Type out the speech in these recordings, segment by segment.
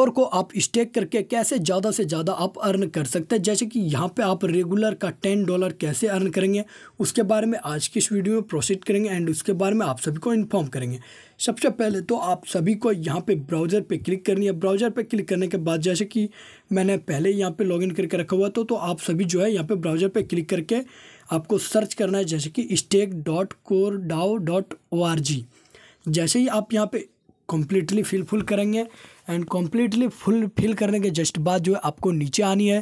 और को आप स्टेक करके कैसे ज़्यादा से ज़्यादा आप अर्न कर सकते हैं जैसे कि यहाँ पे आप रेगुलर का टेन डॉलर कैसे अर्न करेंगे उसके बारे में आज की इस वीडियो में प्रोसीड करेंगे एंड उसके बारे में आप सभी को इन्फॉर्म करेंगे सबसे पहले तो आप सभी को यहाँ पे ब्राउज़र पे क्लिक करनी है ब्राउज़र पे क्लिक करने के बाद जैसे कि मैंने पहले यहाँ पर लॉग करके रखा हुआ तो तो आप सभी जो है यहाँ पर ब्राउज़र पर क्लिक करके आपको सर्च करना है जैसे कि stake dot core dot O R G जैसे ही आप यहाँ पर कम्प्लीटली फ़िल फुल करेंगे एंड कम्प्लीटली फुल फिल करने के जस्ट बाद जो है आपको नीचे आनी है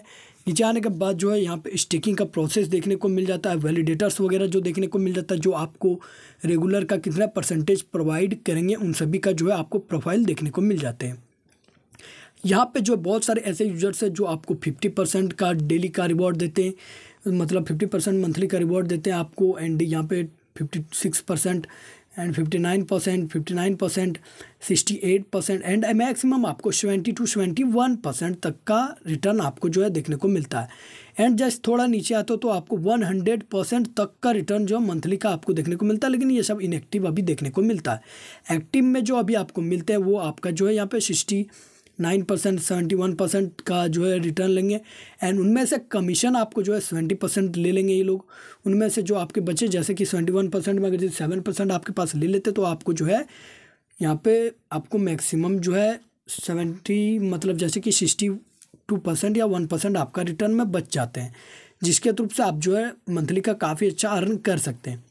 नीचे आने के बाद जो है यहाँ पे स्टिकिंग का प्रोसेस देखने को मिल जाता है वैलिडेटर्स वगैरह जो देखने को मिल जाता है जो आपको रेगुलर का कितना परसेंटेज प्रोवाइड करेंगे उन सभी का जो है आपको प्रोफाइल देखने को मिल जाते हैं यहाँ पे जो बहुत सारे ऐसे यूजर्स हैं जो आपको फिफ्टी परसेंट का डेली का रिवॉर्ड देते हैं मतलब फिफ्टी परसेंट मंथली का रिवॉर्ड देते हैं आपको एंड यहाँ पे fifty six percent and 59 percent fifty percent sixty percent and maximum आपको seventy two seventy one percent तक का रिटर्न आपको जो है देखने को मिलता है एंड जस्ट थोड़ा नीचे आते हो तो आपको वन हंड्रेड परसेंट तक का रिटर्न जो है मंथली का आपको देखने को मिलता है लेकिन ये सब इनएक्टिव अभी देखने को मिलता है एक्टिव में जो अभी आपको मिलते हैं वो आपका जो है यहाँ पर sixty nine percent seventy one percent का जो है रिटर्न लेंगे एंड उनमें से कमीशन आपको जो है सेवेंटी परसेंट ले लेंगे ये लोग उनमें से जो आपके बचे जैसे कि सेवेंटी वन परसेंट में अगर सेवन परसेंट आपके पास ले लेते तो आपको जो है यहाँ पे आपको मैक्सिमम जो है सेवेंटी मतलब जैसे कि सिक्सटी टू परसेंट या वन परसेंट आपका रिटर्न में बच जाते हैं जिसके थ्रू से आप जो है मंथली का काफ़ी अच्छा अर्न कर सकते हैं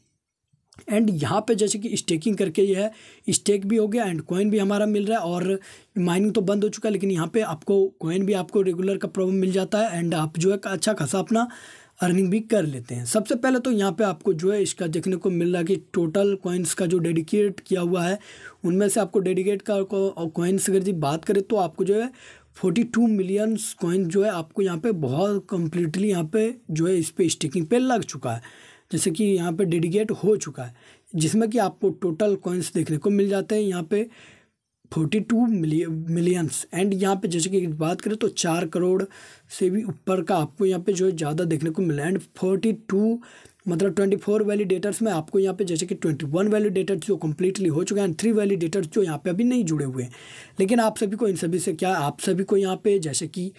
एंड यहाँ पे जैसे कि स्टेकिंग करके ये है स्टेक भी हो गया एंड कॉइन भी हमारा मिल रहा है और माइनिंग तो बंद हो चुका है लेकिन यहाँ पे आपको कॉइन भी आपको रेगुलर का प्रॉब्लम मिल जाता है एंड आप जो है अच्छा खासा अपना अर्निंग भी कर लेते हैं सबसे पहले तो यहाँ पे आपको जो है इसका देखने को मिल रहा है कि टोटल कॉइन्स का जो डेडिकेट किया हुआ है उनमें से आपको डेडिकेट का कॉइन्स अगर जी बात करें तो आपको जो है फोर्टी टू मिलियन कॉइन्स जो है आपको यहाँ पे बहुत कम्प्लीटली यहाँ पे जो है इस पर स्टिकिंग पे लग चुका है जैसे कि यहाँ पे डेडिकेट हो चुका है जिसमें कि आपको टोटल कॉइन्स देखने को मिल जाते हैं यहाँ पे फोर्टी टू मिलियंस एंड यहाँ पे जैसे कि बात करें तो चार करोड़ से भी ऊपर का आपको यहाँ पे जो है ज़्यादा देखने को मिला एंड फोर्टी टू मतलब ट्वेंटी फोर वैलीडेटर्स में आपको यहाँ पे जैसे कि ट्वेंटी वन वैलीडेटर्स जो कम्प्लीटली हो चुके हैं थ्री वैलीडेटर्स जो यहाँ पे अभी नहीं जुड़े हुए हैं लेकिन आप सभी को इन सभी से क्या आप सभी को यहाँ पे जैसे कि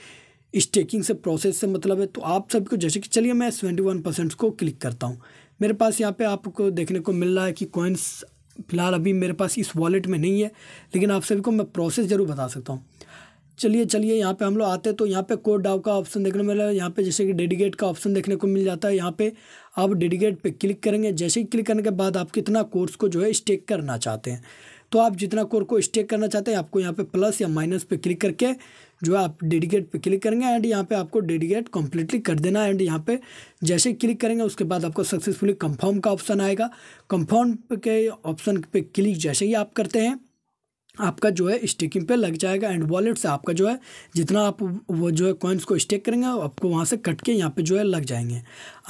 स्टेकिंग से प्रोसेस से मतलब है तो आप सभी को जैसे कि चलिए मैं सेवेंटी वन परसेंट को क्लिक करता हूँ मेरे पास यहाँ पे आपको देखने को मिल रहा है कि कॉइन्स फ़िलहाल अभी मेरे पास इस वॉलेट में नहीं है लेकिन आप सभी को मैं प्रोसेस ज़रूर बता सकता हूँ चलिए चलिए यहाँ पे हम लोग आते हैं तो यहाँ पे कोड डाउ का ऑप्शन देखने को मिल रहा है यहाँ पे जैसे कि डेडिकेट का ऑप्शन देखने को मिल जाता है यहाँ पे आप डेडिकेट पे क्लिक करेंगे जैसे ही क्लिक करने के बाद आप कितना कोर्स को जो है स्टेक करना चाहते हैं तो आप जितना कोर को स्टेक करना चाहते हैं आपको यहाँ पे प्लस या माइनस पे क्लिक करके जो है आप डेडिकेट पे क्लिक करेंगे एंड यहाँ पे आपको डेडिकेट कम्प्लीटली कर देना है एंड यहाँ पे जैसे क्लिक करेंगे उसके बाद आपको सक्सेसफुली कंफर्म का ऑप्शन आएगा कंफर्म के ऑप्शन पे क्लिक जैसे ही आप करते हैं आपका जो है स्टेकिंग पे लग जाएगा एंड वॉलेट से आपका जो है जितना आप वो जो है कॉइन्स को स्टेक करेंगे आपको वहाँ से कट के यहाँ पर जो है लग जाएंगे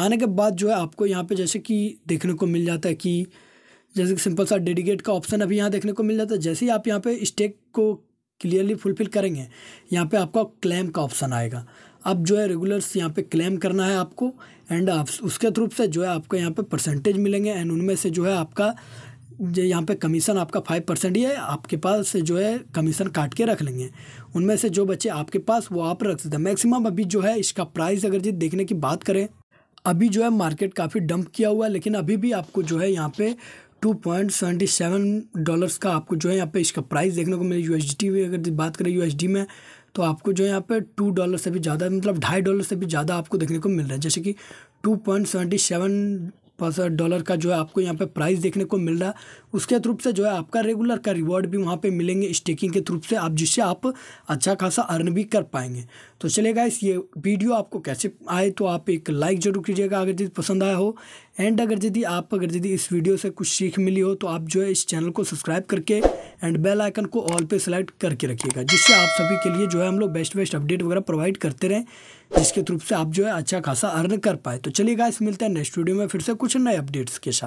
आने के बाद जो है आपको यहाँ पर जैसे कि देखने को मिल जाता है कि जैसे कि सिंपल सा डेडिकेट का ऑप्शन अभी यहाँ देखने को मिल जाता है जैसे ही आप यहाँ पे स्टेक को क्लियरली फुलफिल करेंगे यहाँ पे आपका क्लेम का ऑप्शन आएगा अब जो है रेगुलर्स यहाँ पे क्लेम करना है आपको एंड आप उसके थ्रू से जो है आपको यहाँ पे परसेंटेज मिलेंगे एंड उनमें से जो है आपका जो यहाँ पे कमीशन आपका फाइव परसेंट ही है आपके पास जो है कमीशन काट के रख लेंगे उनमें से जो बच्चे आपके पास वो आप रख सकते हैं मैक्सिमम अभी जो है इसका प्राइस अगर जी देखने की बात करें अभी जो है मार्केट काफ़ी डंप किया हुआ है लेकिन अभी भी आपको जो है यहाँ पे two point seventy seven dollars का आपको जो है यहाँ पे इसका प्राइस देखने को मिले यू में अगर बात करें यू में तो आपको जो है यहाँ पे टू डॉलर से भी ज़्यादा मतलब ढाई डॉलर से भी ज़्यादा आपको देखने को मिल रहा है जैसे कि two point seventy seven dollar का जो है आपको यहाँ पे प्राइस देखने को मिल रहा उसके थ्रू से जो है आपका रेगुलर का रिवॉर्ड भी वहाँ पे मिलेंगे स्टेकिंग के थ्रू से आप जिससे आप अच्छा खासा अर्न भी कर पाएंगे तो चलेगा इस ये वीडियो आपको कैसे आए तो आप एक लाइक जरूर कीजिएगा अगर यदि पसंद आया हो एंड अगर यदि आप अगर यदि इस वीडियो से कुछ सीख मिली हो तो आप जो है इस चैनल को सब्सक्राइब करके एंड बेल आइकन को ऑल पे सेलेक्ट करके रखिएगा जिससे आप सभी के लिए जो है हम लोग बेस्ट बेस्ट अपडेट वगैरह प्रोवाइड करते रहें जिसके थ्रू से आप जो है अच्छा खासा अर्न कर पाए तो चलिएगा इस मिलते हैं नेक्स्ट वीडियो में फिर से कुछ नए अपडेट्स के साथ